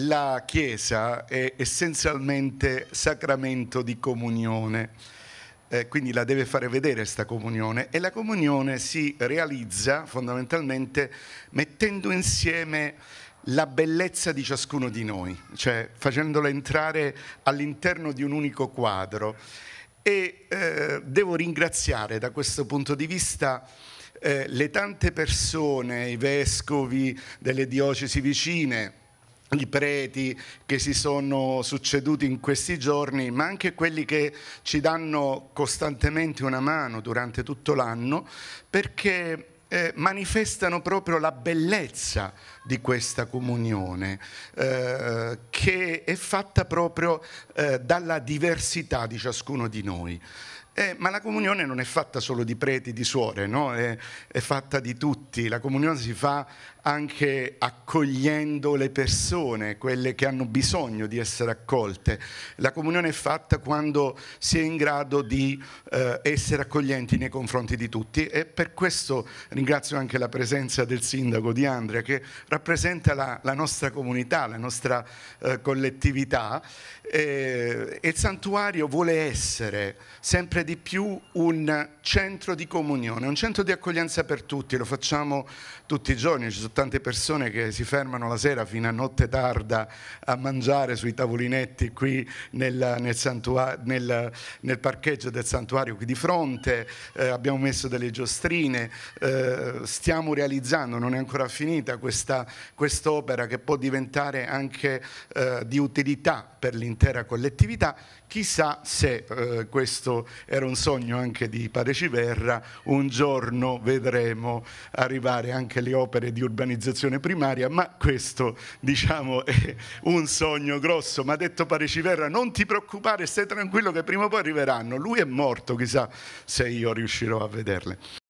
la Chiesa è essenzialmente sacramento di comunione, eh, quindi la deve fare vedere questa comunione e la comunione si realizza fondamentalmente mettendo insieme la bellezza di ciascuno di noi, cioè facendola entrare all'interno di un unico quadro. E eh, devo ringraziare da questo punto di vista eh, le tante persone, i vescovi delle diocesi vicine, i preti che si sono succeduti in questi giorni, ma anche quelli che ci danno costantemente una mano durante tutto l'anno, perché eh, manifestano proprio la bellezza di questa comunione, eh, che è fatta proprio eh, dalla diversità di ciascuno di noi. Eh, ma la comunione non è fatta solo di preti, di suore, no? è, è, fatta di tutti. La comunione si fa anche accogliendo le persone, quelle che hanno bisogno di essere accolte. La comunione è fatta quando si è in grado di eh, essere accoglienti nei confronti di tutti e per questo ringrazio anche la presenza del sindaco di Andria che rappresenta la, la nostra comunità, la nostra eh, collettività e, eh, e il santuario vuole essere sempre di più un centro di comunione, un centro di accoglienza per tutti, lo facciamo tutti i giorni, ci sono tante persone che si fermano la sera fino a notte tarda a mangiare sui tavolinetti qui nel, nel, nel, nel parcheggio del santuario qui di fronte, eh, abbiamo messo delle giostrine, eh, stiamo realizzando, non è ancora finita questa, quest'opera che può diventare anche eh, di utilità per l'intera collettività Chissà se eh, questo era un sogno anche di Parechiverra, un giorno vedremo arrivare anche le opere di urbanizzazione primaria, ma questo diciamo è un sogno grosso. Ma ha detto Parechiverra, non ti preoccupare, stai tranquillo che prima o poi arriveranno. Lui è morto, chissà se io riuscirò a vederle.